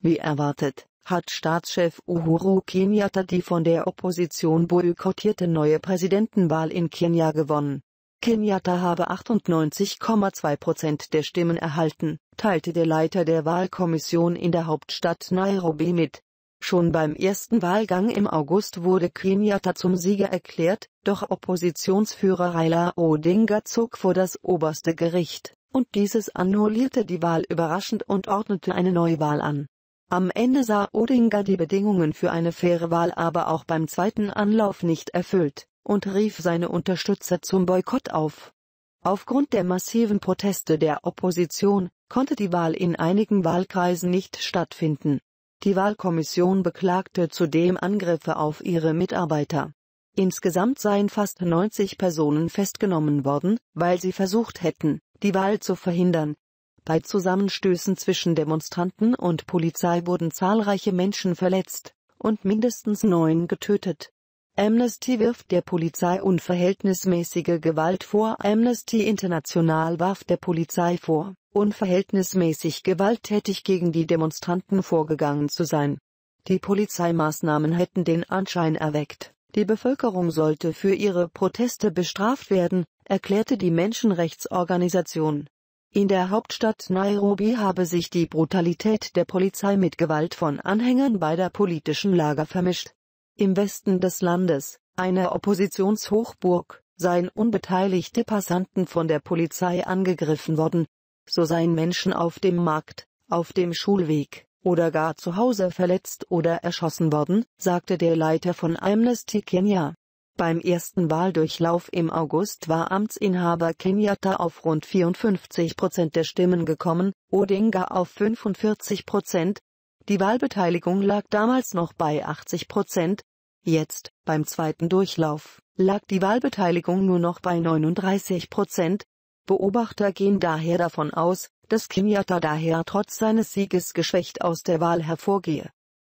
Wie erwartet, hat Staatschef Uhuru Kenyatta die von der Opposition boykottierte neue Präsidentenwahl in Kenia gewonnen. Kenyatta habe 98,2 Prozent der Stimmen erhalten, teilte der Leiter der Wahlkommission in der Hauptstadt Nairobi mit. Schon beim ersten Wahlgang im August wurde Kenyatta zum Sieger erklärt, doch Oppositionsführer Raila Odinga zog vor das oberste Gericht, und dieses annullierte die Wahl überraschend und ordnete eine Neuwahl an. Am Ende sah Odinga die Bedingungen für eine faire Wahl aber auch beim zweiten Anlauf nicht erfüllt und rief seine Unterstützer zum Boykott auf. Aufgrund der massiven Proteste der Opposition konnte die Wahl in einigen Wahlkreisen nicht stattfinden. Die Wahlkommission beklagte zudem Angriffe auf ihre Mitarbeiter. Insgesamt seien fast 90 Personen festgenommen worden, weil sie versucht hätten, die Wahl zu verhindern, bei Zusammenstößen zwischen Demonstranten und Polizei wurden zahlreiche Menschen verletzt und mindestens neun getötet. Amnesty wirft der Polizei unverhältnismäßige Gewalt vor. Amnesty International warf der Polizei vor, unverhältnismäßig gewalttätig gegen die Demonstranten vorgegangen zu sein. Die Polizeimaßnahmen hätten den Anschein erweckt, die Bevölkerung sollte für ihre Proteste bestraft werden, erklärte die Menschenrechtsorganisation. In der Hauptstadt Nairobi habe sich die Brutalität der Polizei mit Gewalt von Anhängern beider politischen Lager vermischt. Im Westen des Landes, einer Oppositionshochburg, seien unbeteiligte Passanten von der Polizei angegriffen worden. So seien Menschen auf dem Markt, auf dem Schulweg oder gar zu Hause verletzt oder erschossen worden, sagte der Leiter von Amnesty Kenya. Beim ersten Wahldurchlauf im August war Amtsinhaber Kenyatta auf rund 54 Prozent der Stimmen gekommen, Odinga auf 45 Prozent. Die Wahlbeteiligung lag damals noch bei 80 Prozent. Jetzt, beim zweiten Durchlauf, lag die Wahlbeteiligung nur noch bei 39 Prozent. Beobachter gehen daher davon aus, dass Kenyatta daher trotz seines Sieges geschwächt aus der Wahl hervorgehe.